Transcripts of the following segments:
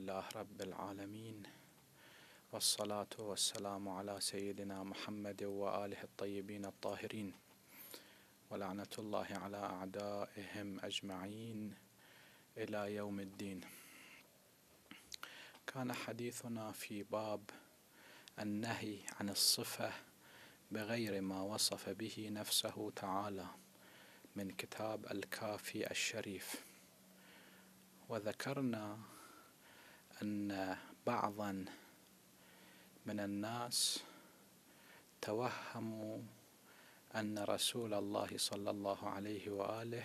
لله رب العالمين والصلاة والسلام على سيدنا محمد وآله الطيبين الطاهرين ولعنة الله على أعدائهم أجمعين إلى يوم الدين كان حديثنا في باب النهي عن الصفة بغير ما وصف به نفسه تعالى من كتاب الكافي الشريف وذكرنا أن بعضا من الناس توهموا أن رسول الله صلى الله عليه وآله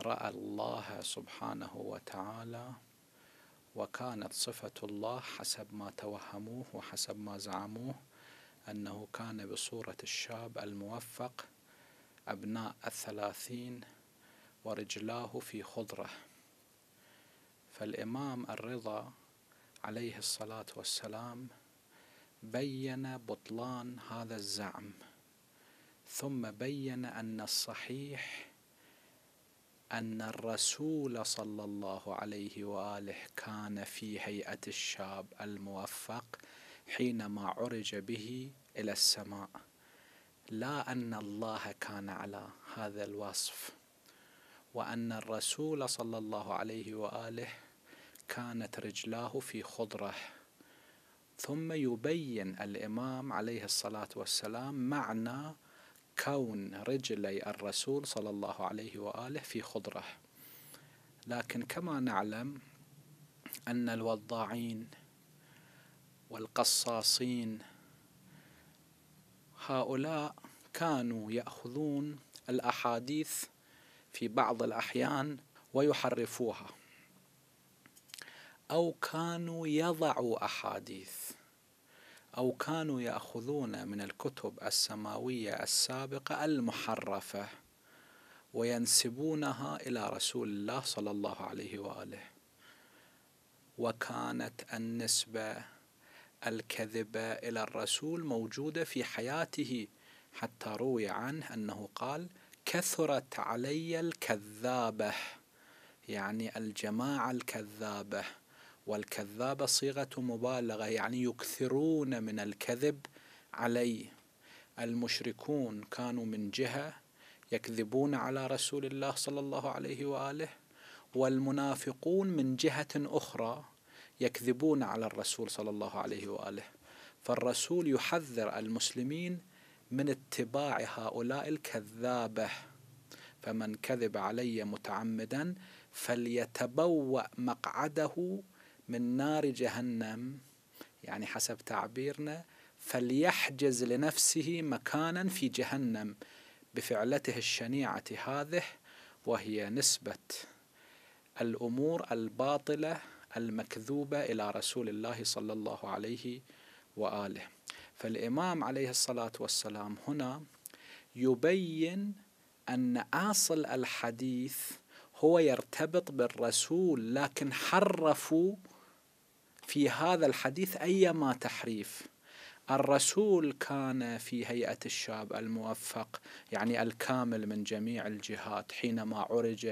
رأى الله سبحانه وتعالى وكانت صفة الله حسب ما توهموه وحسب ما زعموه أنه كان بصورة الشاب الموفق أبناء الثلاثين ورجلاه في خضره فالإمام الرضا عليه الصلاة والسلام بين بطلان هذا الزعم ثم بين أن الصحيح أن الرسول صلى الله عليه وآله كان في هيئة الشاب الموفق حينما عرج به إلى السماء لا أن الله كان على هذا الوصف وأن الرسول صلى الله عليه وآله كانت رجلاه في خضره ثم يبين الامام عليه الصلاه والسلام معنى كون رجلي الرسول صلى الله عليه واله في خضره لكن كما نعلم ان الوضاعين والقصاصين هؤلاء كانوا ياخذون الاحاديث في بعض الاحيان ويحرفوها أو كانوا يضعوا أحاديث أو كانوا يأخذون من الكتب السماوية السابقة المحرفة وينسبونها إلى رسول الله صلى الله عليه وآله وكانت النسبة الكذبة إلى الرسول موجودة في حياته حتى روي عنه أنه قال كثرت علي الكذابة يعني الجماعة الكذابة والكذاب صيغة مبالغة يعني يكثرون من الكذب عليه المشركون كانوا من جهة يكذبون على رسول الله صلى الله عليه وآله والمنافقون من جهة أخرى يكذبون على الرسول صلى الله عليه وآله فالرسول يحذر المسلمين من اتباع هؤلاء الكذابة فمن كذب علي متعمدا فليتبوأ مقعده من نار جهنم يعني حسب تعبيرنا فليحجز لنفسه مكانا في جهنم بفعلته الشنيعة هذه وهي نسبة الأمور الباطلة المكذوبة إلى رسول الله صلى الله عليه وآله فالإمام عليه الصلاة والسلام هنا يبين أن أصل الحديث هو يرتبط بالرسول لكن حرفوا في هذا الحديث أيما تحريف الرسول كان في هيئة الشاب الموفق يعني الكامل من جميع الجهات حينما عرج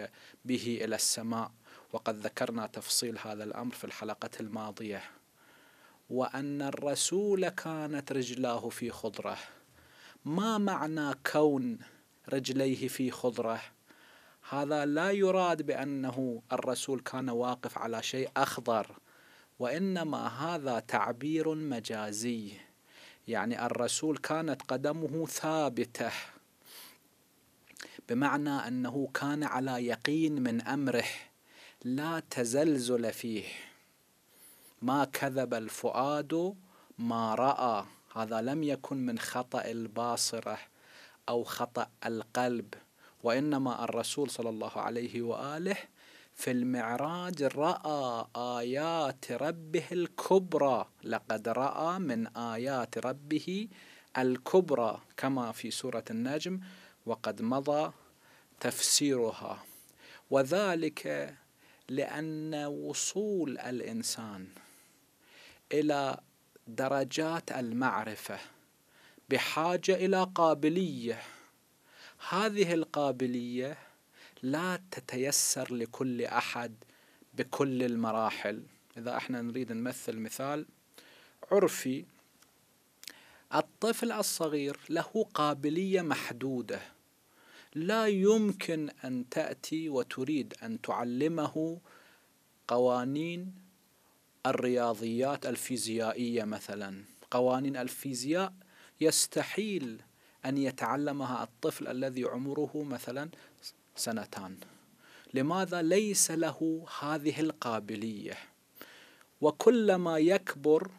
به إلى السماء وقد ذكرنا تفصيل هذا الأمر في الحلقة الماضية وأن الرسول كانت رجلاه في خضرة ما معنى كون رجليه في خضره هذا لا يراد بانه الرسول كان واقف على شيء اخضر وانما هذا تعبير مجازي يعني الرسول كانت قدمه ثابته بمعنى انه كان على يقين من امره لا تزلزل فيه ما كذب الفؤاد ما راى هذا لم يكن من خطا الباصره او خطا القلب وانما الرسول صلى الله عليه واله في المعراج رأى آيات ربه الكبرى لقد رأى من آيات ربه الكبرى كما في سورة النجم وقد مضى تفسيرها وذلك لأن وصول الإنسان إلى درجات المعرفة بحاجة إلى قابلية هذه القابلية لا تتيسر لكل أحد بكل المراحل إذا احنا نريد نمثل مثال عرفي الطفل الصغير له قابلية محدودة لا يمكن أن تأتي وتريد أن تعلمه قوانين الرياضيات الفيزيائية مثلا قوانين الفيزياء يستحيل أن يتعلمها الطفل الذي عمره مثلا سنتان لماذا ليس له هذه القابلية وكلما يكبر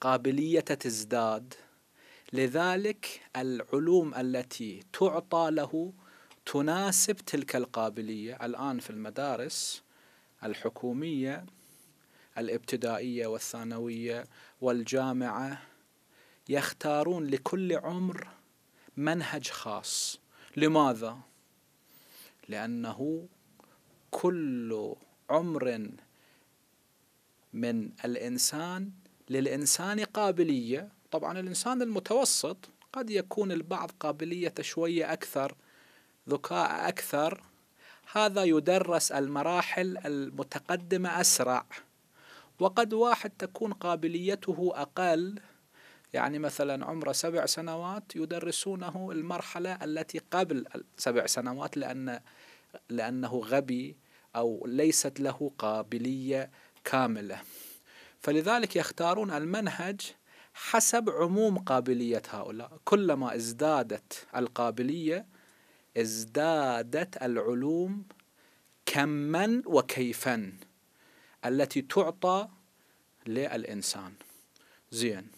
قابلية تزداد لذلك العلوم التي تعطى له تناسب تلك القابلية الآن في المدارس الحكومية الابتدائية والثانوية والجامعة يختارون لكل عمر منهج خاص لماذا؟ لأنه كل عمر من الإنسان للإنسان قابلية طبعا الإنسان المتوسط قد يكون البعض قابلية شوية أكثر ذكاء أكثر هذا يدرس المراحل المتقدمة أسرع وقد واحد تكون قابليته أقل يعني مثلا عمره سبع سنوات يدرسونه المرحلة التي قبل سبع سنوات لأن لأنه غبي أو ليست له قابلية كاملة فلذلك يختارون المنهج حسب عموم قابلية هؤلاء كلما ازدادت القابلية ازدادت العلوم كما وكيفا التي تعطى للإنسان زين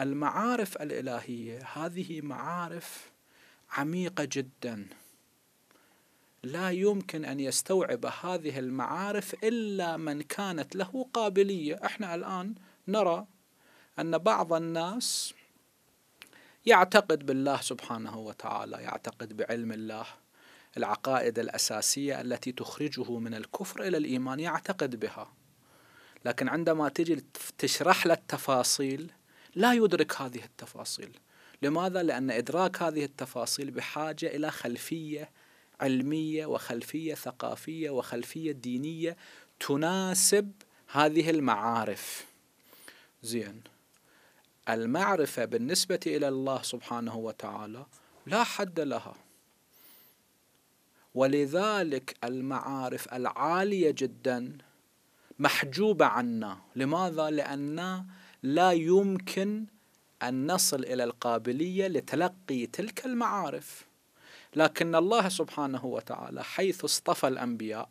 المعارف الالهيه هذه معارف عميقه جدا لا يمكن ان يستوعب هذه المعارف الا من كانت له قابليه احنا الان نرى ان بعض الناس يعتقد بالله سبحانه وتعالى يعتقد بعلم الله العقائد الاساسيه التي تخرجه من الكفر الى الايمان يعتقد بها لكن عندما تجي تشرح له التفاصيل لا يدرك هذه التفاصيل لماذا؟ لأن إدراك هذه التفاصيل بحاجة إلى خلفية علمية وخلفية ثقافية وخلفية دينية تناسب هذه المعارف زين المعرفة بالنسبة إلى الله سبحانه وتعالى لا حد لها ولذلك المعارف العالية جدا محجوبة عنا لماذا؟ لأن لا يمكن أن نصل إلى القابلية لتلقي تلك المعارف لكن الله سبحانه وتعالى حيث اصطفى الأنبياء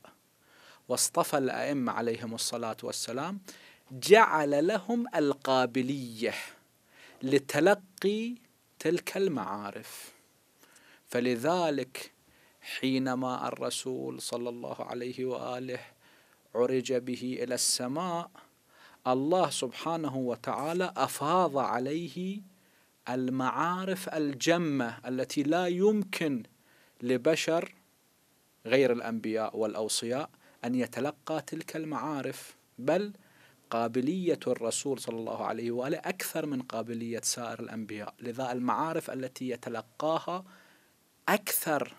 واصطفى الأئمة عليهم الصلاة والسلام جعل لهم القابلية لتلقي تلك المعارف فلذلك حينما الرسول صلى الله عليه واله عرج به الى السماء الله سبحانه وتعالى أفاض عليه المعارف الجمة التي لا يمكن لبشر غير الأنبياء والأوصياء أن يتلقى تلك المعارف بل قابلية الرسول صلى الله عليه وآله أكثر من قابلية سائر الأنبياء لذا المعارف التي يتلقاها أكثر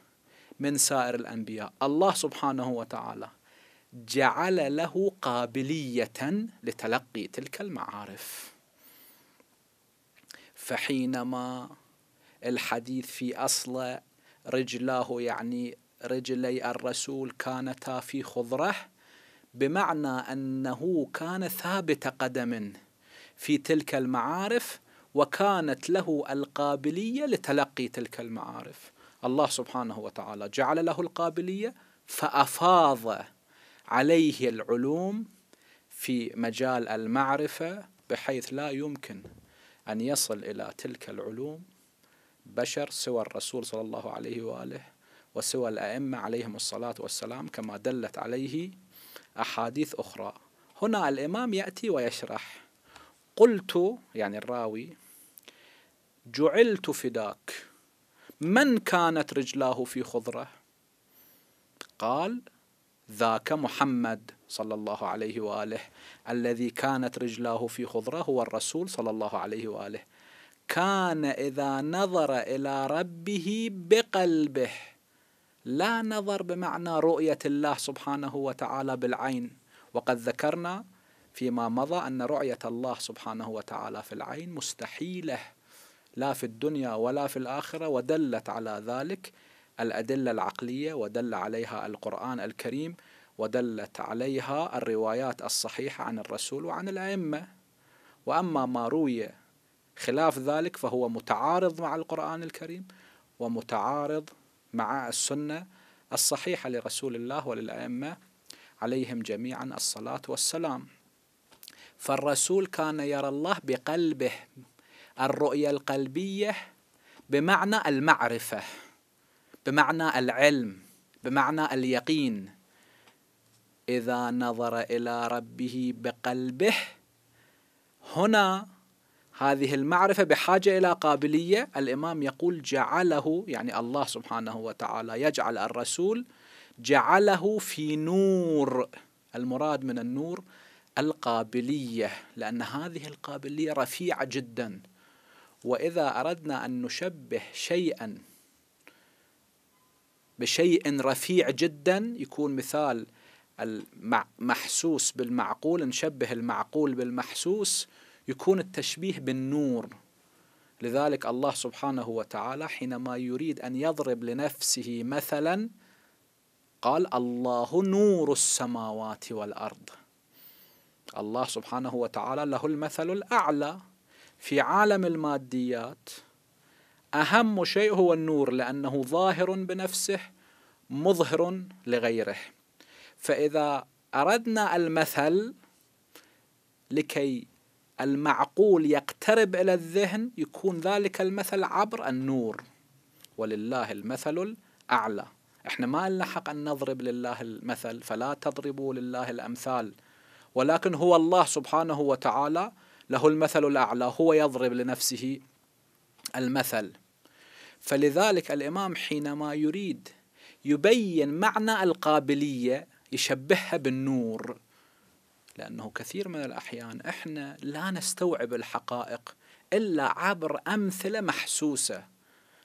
من سائر الأنبياء الله سبحانه وتعالى جعل له قابليه لتلقي تلك المعارف فحينما الحديث في اصله رجلاه يعني رجلي الرسول كانتا في خضره بمعنى انه كان ثابت قدم في تلك المعارف وكانت له القابليه لتلقي تلك المعارف الله سبحانه وتعالى جعل له القابليه فافاض عليه العلوم في مجال المعرفة بحيث لا يمكن أن يصل إلى تلك العلوم بشر سوى الرسول صلى الله عليه وآله وسوى الأئمة عليهم الصلاة والسلام كما دلت عليه أحاديث أخرى هنا الإمام يأتي ويشرح قلت يعني الراوي جعلت فداك من كانت رجلاه في خضرة قال ذاك محمد صلى الله عليه واله الذي كانت رجلاه في خضره هو الرسول صلى الله عليه واله كان اذا نظر الى ربه بقلبه لا نظر بمعنى رؤيه الله سبحانه وتعالى بالعين وقد ذكرنا فيما مضى ان رؤيه الله سبحانه وتعالى في العين مستحيله لا في الدنيا ولا في الاخره ودلت على ذلك الأدلة العقلية ودل عليها القرآن الكريم ودلت عليها الروايات الصحيحة عن الرسول وعن الأئمة وأما ما روي خلاف ذلك فهو متعارض مع القرآن الكريم ومتعارض مع السنة الصحيحة لرسول الله وللأئمة عليهم جميعا الصلاة والسلام فالرسول كان يرى الله بقلبه الرؤية القلبية بمعنى المعرفة بمعنى العلم بمعنى اليقين إذا نظر إلى ربه بقلبه هنا هذه المعرفة بحاجة إلى قابلية الإمام يقول جعله يعني الله سبحانه وتعالى يجعل الرسول جعله في نور المراد من النور القابلية لأن هذه القابلية رفيعة جدا وإذا أردنا أن نشبه شيئا بشيء رفيع جدا يكون مثال المحسوس بالمعقول نشبه المعقول بالمحسوس يكون التشبيه بالنور لذلك الله سبحانه وتعالى حينما يريد أن يضرب لنفسه مثلا قال الله نور السماوات والأرض الله سبحانه وتعالى له المثل الأعلى في عالم الماديات أهم شيء هو النور لأنه ظاهر بنفسه مظهر لغيره فإذا أردنا المثل لكي المعقول يقترب إلى الذهن يكون ذلك المثل عبر النور ولله المثل الأعلى احنا ما لنا حق أن نضرب لله المثل فلا تضربوا لله الأمثال ولكن هو الله سبحانه وتعالى له المثل الأعلى هو يضرب لنفسه المثل فلذلك الإمام حينما يريد يبين معنى القابلية يشبهها بالنور لأنه كثير من الأحيان إحنا لا نستوعب الحقائق إلا عبر أمثلة محسوسة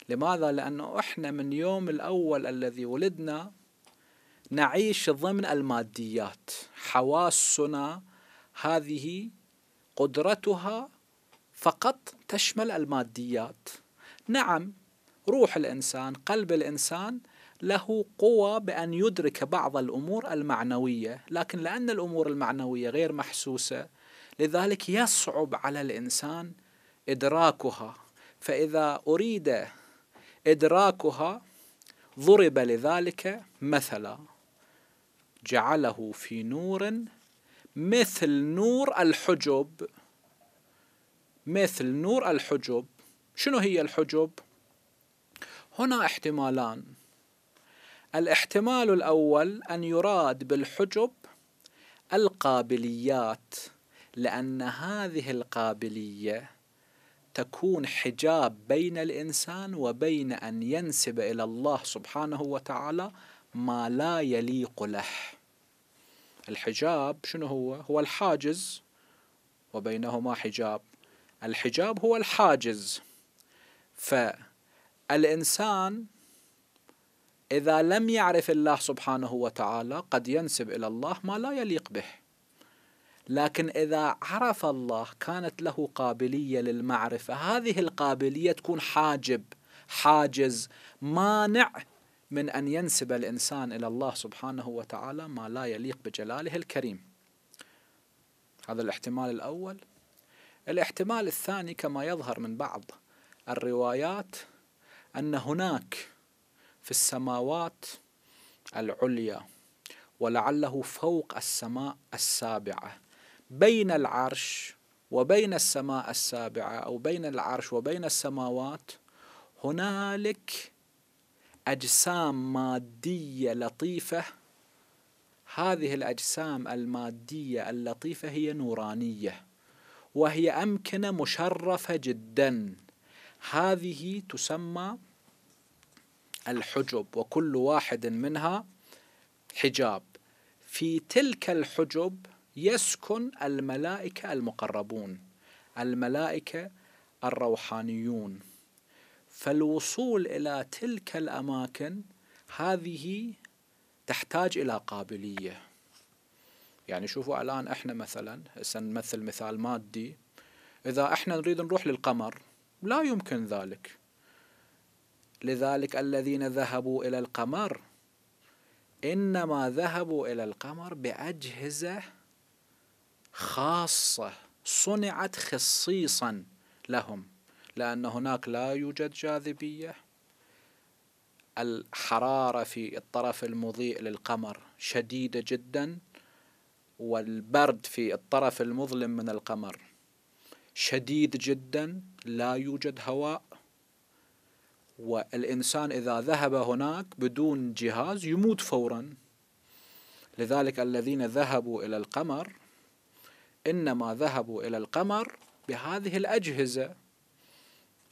لماذا؟ لأنه إحنا من يوم الأول الذي ولدنا نعيش ضمن الماديات حواسنا هذه قدرتها فقط تشمل الماديات نعم روح الانسان قلب الانسان له قوة بأن يدرك بعض الأمور المعنوية لكن لأن الأمور المعنوية غير محسوسة لذلك يصعب على الإنسان إدراكها فإذا أريد إدراكها ضرب لذلك مثلا جعله في نور مثل نور الحجب مثل نور الحجب شنو هي الحجب؟ هنا احتمالان الاحتمال الأول أن يراد بالحجب القابليات لأن هذه القابلية تكون حجاب بين الإنسان وبين أن ينسب إلى الله سبحانه وتعالى ما لا يليق له الحجاب شنو هو؟ هو الحاجز وبينهما حجاب الحجاب هو الحاجز ف الإنسان إذا لم يعرف الله سبحانه وتعالى قد ينسب إلى الله ما لا يليق به لكن إذا عرف الله كانت له قابلية للمعرفة هذه القابلية تكون حاجب حاجز مانع من أن ينسب الإنسان إلى الله سبحانه وتعالى ما لا يليق بجلاله الكريم هذا الاحتمال الأول الاحتمال الثاني كما يظهر من بعض الروايات أن هناك في السماوات العليا ولعله فوق السماء السابعة بين العرش وبين السماء السابعة أو بين العرش وبين السماوات هنالك أجسام مادية لطيفة هذه الأجسام المادية اللطيفة هي نورانية وهي أمكنة مشرفة جداً هذه تسمى الحجب وكل واحد منها حجاب في تلك الحجب يسكن الملائكة المقربون الملائكة الروحانيون فالوصول إلى تلك الأماكن هذه تحتاج إلى قابلية يعني شوفوا الآن إحنا مثلا نمثل مثال مادي إذا إحنا نريد نروح للقمر لا يمكن ذلك لذلك الذين ذهبوا إلى القمر إنما ذهبوا إلى القمر بأجهزة خاصة صنعت خصيصا لهم لأن هناك لا يوجد جاذبية الحرارة في الطرف المضيء للقمر شديدة جدا والبرد في الطرف المظلم من القمر شديد جدا لا يوجد هواء والإنسان إذا ذهب هناك بدون جهاز يموت فورا لذلك الذين ذهبوا إلى القمر إنما ذهبوا إلى القمر بهذه الأجهزة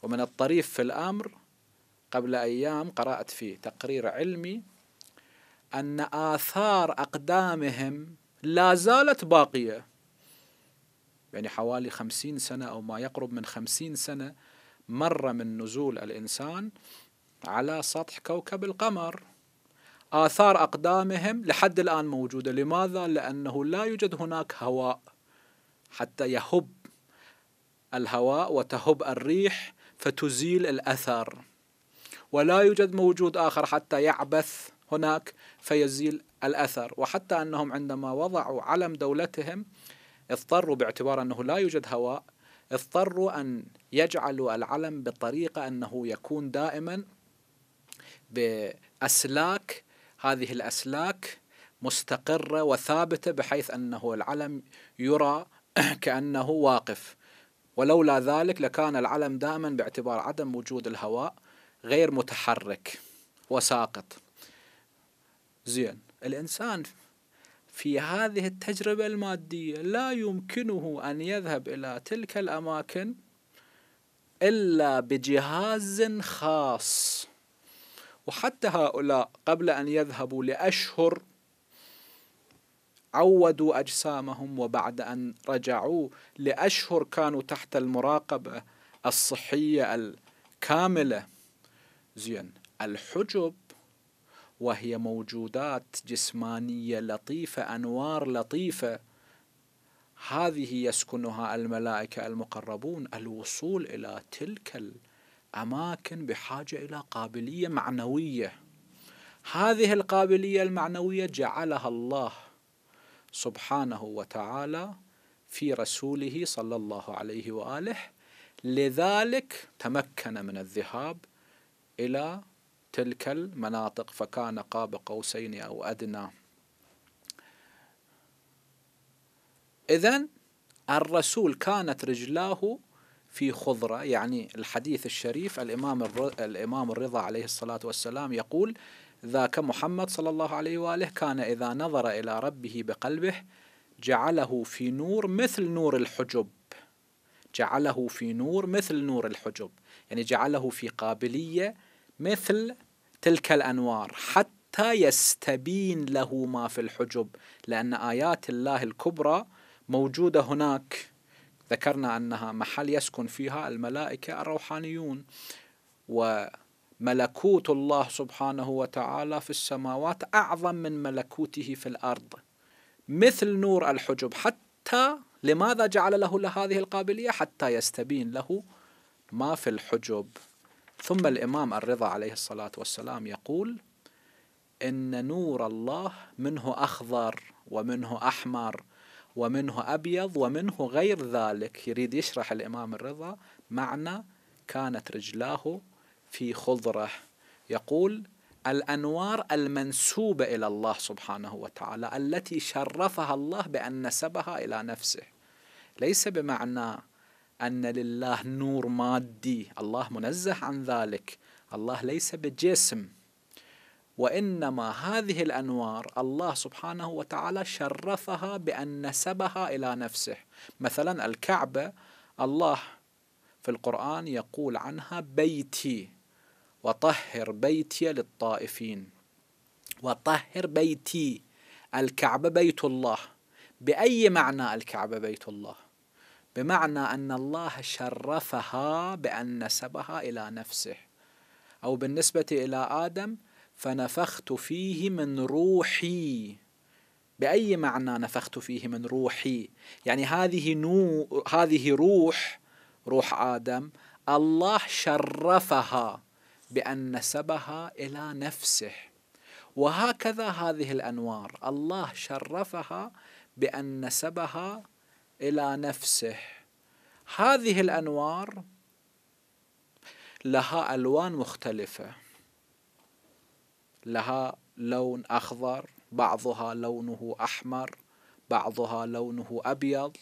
ومن الطريف في الأمر قبل أيام قرأت في تقرير علمي أن آثار أقدامهم لا زالت باقية يعني حوالي خمسين سنة أو ما يقرب من خمسين سنة مرة من نزول الإنسان على سطح كوكب القمر آثار أقدامهم لحد الآن موجودة لماذا؟ لأنه لا يوجد هناك هواء حتى يهب الهواء وتهب الريح فتزيل الأثر ولا يوجد موجود آخر حتى يعبث هناك فيزيل الأثر وحتى أنهم عندما وضعوا علم دولتهم اضطروا باعتبار أنه لا يوجد هواء اضطروا أن يجعلوا العلم بطريقة أنه يكون دائما بأسلاك هذه الأسلاك مستقرة وثابتة بحيث أنه العلم يرى كأنه واقف ولولا ذلك لكان العلم دائما باعتبار عدم وجود الهواء غير متحرك وساقط زين الإنسان في هذه التجربة المادية لا يمكنه أن يذهب إلى تلك الأماكن إلا بجهاز خاص وحتى هؤلاء قبل أن يذهبوا لأشهر عودوا أجسامهم وبعد أن رجعوا لأشهر كانوا تحت المراقبة الصحية الكاملة زين الحجب وهي موجودات جسمانيه لطيفه انوار لطيفه هذه يسكنها الملائكه المقربون الوصول الى تلك الاماكن بحاجه الى قابليه معنويه هذه القابليه المعنويه جعلها الله سبحانه وتعالى في رسوله صلى الله عليه واله لذلك تمكن من الذهاب الى تلك المناطق فكان قاب قوسين أو أدنى إذا الرسول كانت رجلاه في خضرة يعني الحديث الشريف الإمام الإمام الرضا عليه الصلاة والسلام يقول ذاك محمد صلى الله عليه وآله كان إذا نظر إلى ربه بقلبه جعله في نور مثل نور الحجب جعله في نور مثل نور الحجب يعني جعله في قابلية مثل تلك الأنوار حتى يستبين له ما في الحجب لأن آيات الله الكبرى موجودة هناك ذكرنا أنها محل يسكن فيها الملائكة الروحانيون وملكوت الله سبحانه وتعالى في السماوات أعظم من ملكوته في الأرض مثل نور الحجب حتى لماذا جعل له هذه القابلية حتى يستبين له ما في الحجب ثم الإمام الرضا عليه الصلاة والسلام يقول إن نور الله منه أخضر ومنه أحمر ومنه أبيض ومنه غير ذلك يريد يشرح الإمام الرضا معنى كانت رجلاه في خضره يقول الأنوار المنسوبة إلى الله سبحانه وتعالى التي شرفها الله بأن نسبها إلى نفسه ليس بمعنى أن لله نور مادي الله منزه عن ذلك الله ليس بجسم وإنما هذه الأنوار الله سبحانه وتعالى شرفها بأن نسبها إلى نفسه مثلا الكعبة الله في القرآن يقول عنها بيتي وطهر بيتي للطائفين وطهر بيتي الكعبة بيت الله بأي معنى الكعبة بيت الله بمعنى أن الله شرفها بأن نسبها إلى نفسه أو بالنسبة إلى آدم فنفخت فيه من روحي بأي معنى نفخت فيه من روحي يعني هذه نو هذه روح روح آدم الله شرفها بأن نسبها إلى نفسه وهكذا هذه الأنوار الله شرفها بأن نسبها الى نفسه هذه الانوار لها الوان مختلفه لها لون اخضر بعضها لونه احمر بعضها لونه ابيض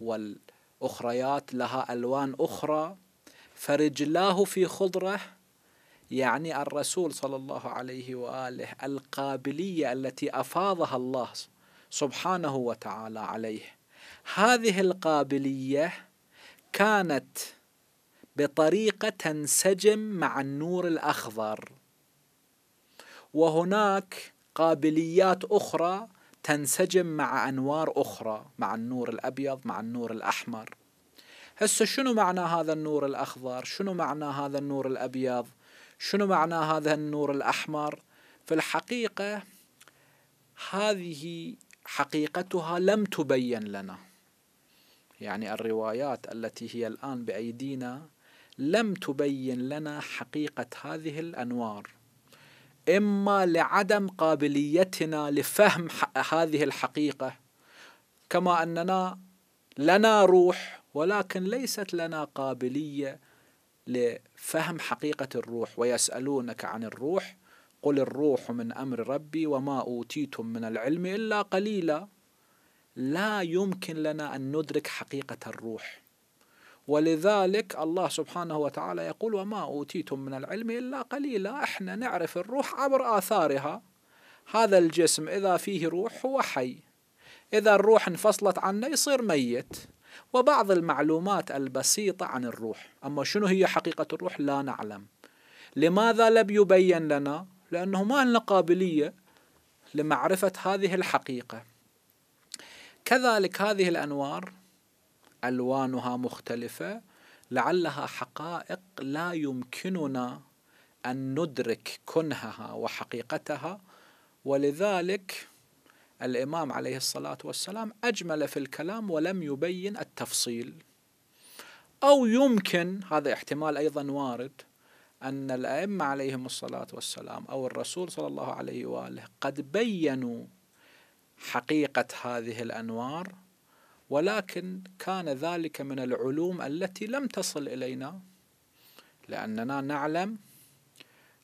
والاخريات لها الوان اخرى فرجلاه في خضره يعني الرسول صلى الله عليه واله القابليه التي افاضها الله سبحانه وتعالى عليه هذه القابلية كانت بطريقة تنسجم مع النور الأخضر وهناك قابليات أخرى تنسجم مع أنوار أخرى مع النور الأبيض مع النور الأحمر هسه شنو معنى هذا النور الأخضر شنو معنى هذا النور الأبيض شنو معنى هذا النور الأحمر في الحقيقة هذه حقيقتها لم تبين لنا يعني الروايات التي هي الآن بأيدينا لم تبين لنا حقيقة هذه الأنوار إما لعدم قابليتنا لفهم هذه الحقيقة كما أننا لنا روح ولكن ليست لنا قابلية لفهم حقيقة الروح ويسألونك عن الروح قل الروح من أمر ربي وما أوتيتم من العلم إلا قليلا لا يمكن لنا أن ندرك حقيقة الروح ولذلك الله سبحانه وتعالى يقول وما أوتيتم من العلم إلا قليلا احنا نعرف الروح عبر آثارها هذا الجسم إذا فيه روح هو حي إذا الروح انفصلت عنه يصير ميت وبعض المعلومات البسيطة عن الروح أما شنو هي حقيقة الروح لا نعلم لماذا لم يبين لنا لأنه ما لنا قابلية لمعرفة هذه الحقيقة كذلك هذه الانوار الوانها مختلفه لعلها حقائق لا يمكننا ان ندرك كنهها وحقيقتها ولذلك الامام عليه الصلاه والسلام اجمل في الكلام ولم يبين التفصيل او يمكن هذا احتمال ايضا وارد ان الائمه عليهم الصلاه والسلام او الرسول صلى الله عليه واله قد بينوا حقيقة هذه الأنوار ولكن كان ذلك من العلوم التي لم تصل إلينا لأننا نعلم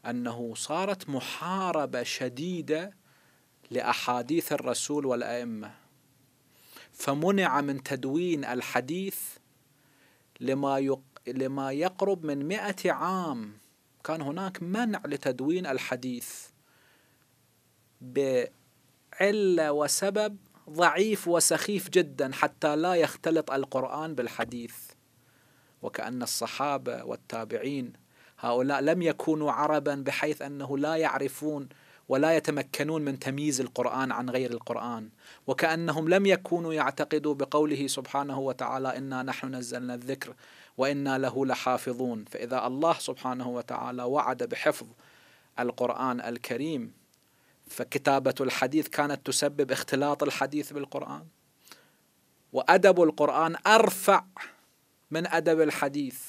أنه صارت محاربة شديدة لأحاديث الرسول والأئمة فمنع من تدوين الحديث لما يق... لما يقرب من مئة عام كان هناك منع لتدوين الحديث علة وسبب ضعيف وسخيف جدا حتى لا يختلط القرآن بالحديث وكأن الصحابة والتابعين هؤلاء لم يكونوا عربا بحيث أنه لا يعرفون ولا يتمكنون من تمييز القرآن عن غير القرآن وكأنهم لم يكونوا يعتقدوا بقوله سبحانه وتعالى إنا نحن نزلنا الذكر وإنا له لحافظون فإذا الله سبحانه وتعالى وعد بحفظ القرآن الكريم فكتابة الحديث كانت تسبب اختلاط الحديث بالقرآن وأدب القرآن أرفع من أدب الحديث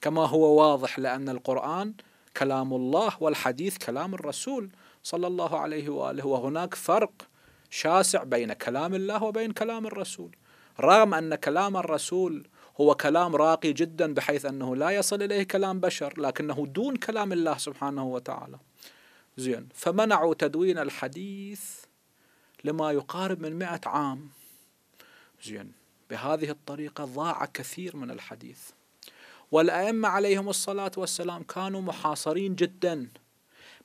كما هو واضح لأن القرآن كلام الله والحديث كلام الرسول صلى الله عليه وآله وهناك فرق شاسع بين كلام الله وبين كلام الرسول رغم أن كلام الرسول هو كلام راقي جدا بحيث أنه لا يصل إليه كلام بشر لكنه دون كلام الله سبحانه وتعالى زين فمنعوا تدوين الحديث لما يقارب من مئة عام زين بهذه الطريقة ضاع كثير من الحديث والأئمة عليهم الصلاة والسلام كانوا محاصرين جدا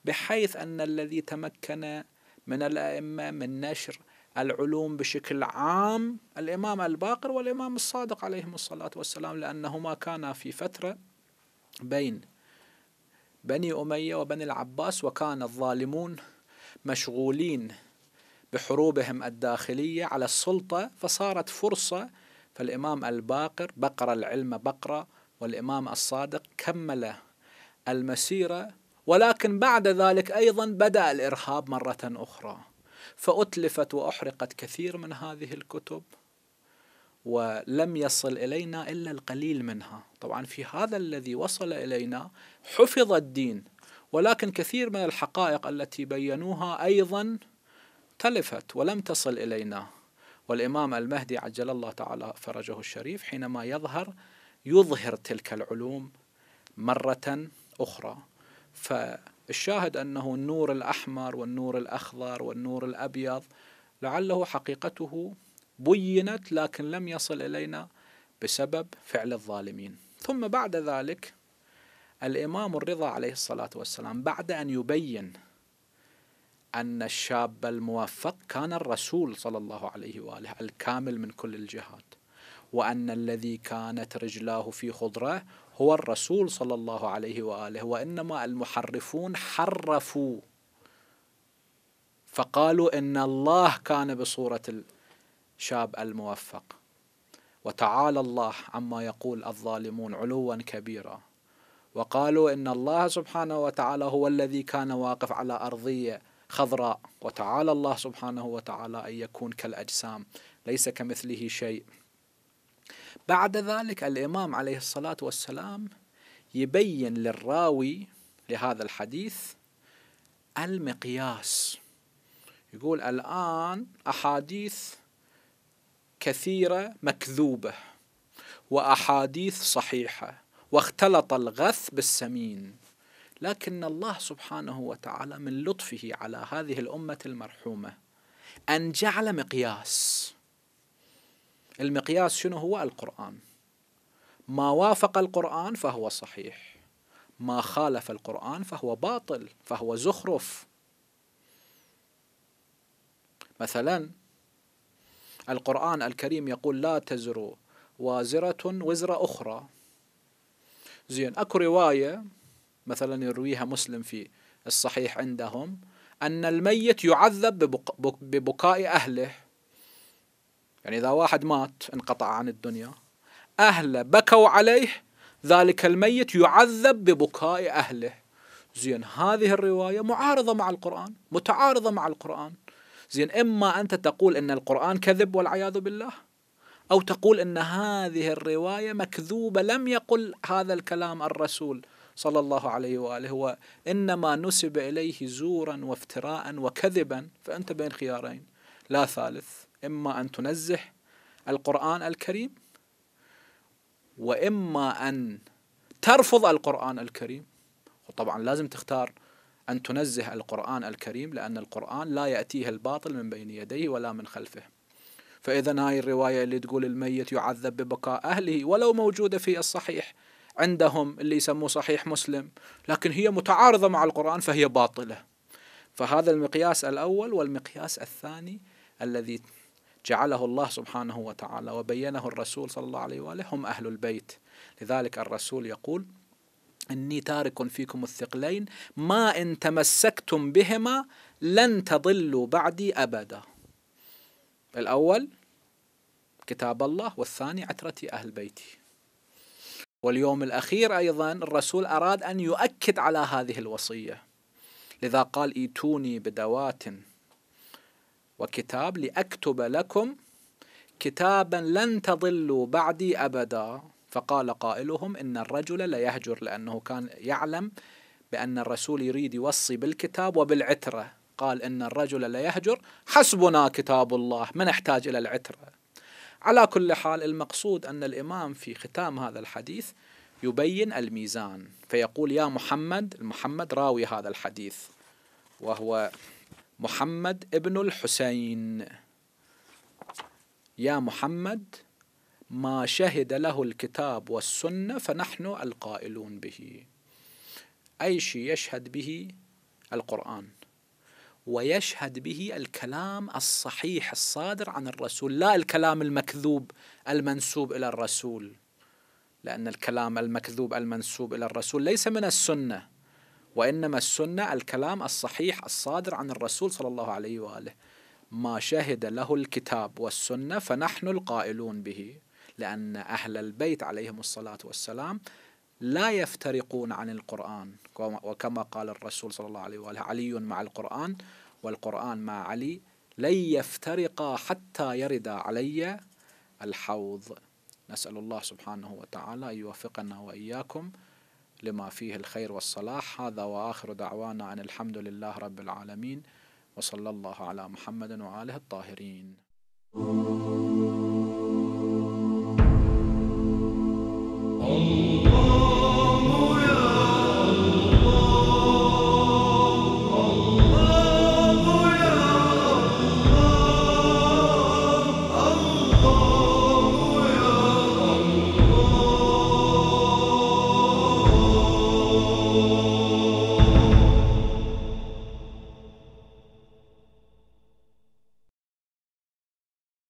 بحيث أن الذي تمكن من الأئمة من نشر العلوم بشكل عام الإمام الباقر والإمام الصادق عليهم الصلاة والسلام لأنهما كانا في فترة بين بني أمية وبني العباس وكان الظالمون مشغولين بحروبهم الداخلية على السلطة فصارت فرصة فالإمام الباقر بقر العلم بقرة والإمام الصادق كمل المسيرة ولكن بعد ذلك أيضا بدأ الإرهاب مرة أخرى فأتلفت وأحرقت كثير من هذه الكتب ولم يصل إلينا إلا القليل منها طبعا في هذا الذي وصل إلينا حفظ الدين ولكن كثير من الحقائق التي بينوها أيضا تلفت ولم تصل إلينا والإمام المهدي عجل الله تعالى فرجه الشريف حينما يظهر يظهر تلك العلوم مرة أخرى فالشاهد أنه النور الأحمر والنور الأخضر والنور الأبيض لعله حقيقته بينت لكن لم يصل إلينا بسبب فعل الظالمين ثم بعد ذلك الإمام الرضا عليه الصلاة والسلام بعد أن يبين أن الشاب الموفق كان الرسول صلى الله عليه وآله الكامل من كل الجهات وأن الذي كانت رجلاه في خضرة هو الرسول صلى الله عليه وآله وإنما المحرفون حرفوا فقالوا إن الله كان بصورة شاب الموفق وتعالى الله عما يقول الظالمون علوا كبيرا وقالوا ان الله سبحانه وتعالى هو الذي كان واقف على ارضيه خضراء وتعالى الله سبحانه وتعالى ان يكون كالاجسام ليس كمثله شيء بعد ذلك الامام عليه الصلاه والسلام يبين للراوي لهذا الحديث المقياس يقول الان احاديث كثيرة مكذوبة وأحاديث صحيحة واختلط الغث بالسمين لكن الله سبحانه وتعالى من لطفه على هذه الأمة المرحومة أن جعل مقياس المقياس شنو هو القرآن ما وافق القرآن فهو صحيح ما خالف القرآن فهو باطل فهو زخرف مثلا القرآن الكريم يقول لا تزر وازرة وزر أخرى زين أكو رواية مثلا يرويها مسلم في الصحيح عندهم أن الميت يعذب ببكاء أهله يعني إذا واحد مات انقطع عن الدنيا أهله بكوا عليه ذلك الميت يعذب ببكاء أهله زين هذه الرواية معارضة مع القرآن متعارضة مع القرآن زين إما أنت تقول أن القرآن كذب والعياذ بالله أو تقول أن هذه الرواية مكذوبة لم يقل هذا الكلام الرسول صلى الله عليه وآله وانما إنما نسب إليه زورا وافتراء وكذبا فأنت بين خيارين لا ثالث إما أن تنزه القرآن الكريم وإما أن ترفض القرآن الكريم وطبعا لازم تختار أن تنزه القرآن الكريم لأن القرآن لا يأتيه الباطل من بين يديه ولا من خلفه فإذا هاي الرواية اللي تقول الميت يعذب ببقاء أهله ولو موجودة في الصحيح عندهم اللي يسموه صحيح مسلم لكن هي متعارضة مع القرآن فهي باطلة فهذا المقياس الأول والمقياس الثاني الذي جعله الله سبحانه وتعالى وبينه الرسول صلى الله عليه وآله هم أهل البيت لذلك الرسول يقول إني تارك فيكم الثقلين ما إن تمسكتم بهما لن تضلوا بعدي أبدا الأول كتاب الله والثاني عترة أهل بيتي واليوم الأخير أيضا الرسول أراد أن يؤكد على هذه الوصية لذا قال ايتوني بدوات وكتاب لأكتب لكم كتابا لن تضلوا بعدي أبدا فقال قائلهم إن الرجل ليهجر لأنه كان يعلم بأن الرسول يريد يوصي بالكتاب وبالعترة قال إن الرجل ليهجر حسبنا كتاب الله ما نحتاج إلى العترة على كل حال المقصود أن الإمام في ختام هذا الحديث يبين الميزان فيقول يا محمد محمد راوي هذا الحديث وهو محمد ابن الحسين يا محمد ما شهد له الكتاب والسنه فنحن القائلون به اي شيء يشهد به القران ويشهد به الكلام الصحيح الصادر عن الرسول لا الكلام المكذوب المنسوب الى الرسول لان الكلام المكذوب المنسوب الى الرسول ليس من السنه وانما السنه الكلام الصحيح الصادر عن الرسول صلى الله عليه واله ما شهد له الكتاب والسنه فنحن القائلون به لأن أهل البيت عليهم الصلاة والسلام لا يفترقون عن القرآن وكما قال الرسول صلى الله عليه وآله علي مع القرآن والقرآن مع علي لن يفترقا حتى يرد علي الحوض نسأل الله سبحانه وتعالى أن يوفقنا وإياكم لما فيه الخير والصلاح هذا وآخر دعوانا أن الحمد لله رب العالمين وصلى الله على محمد وآله الطاهرين Oh.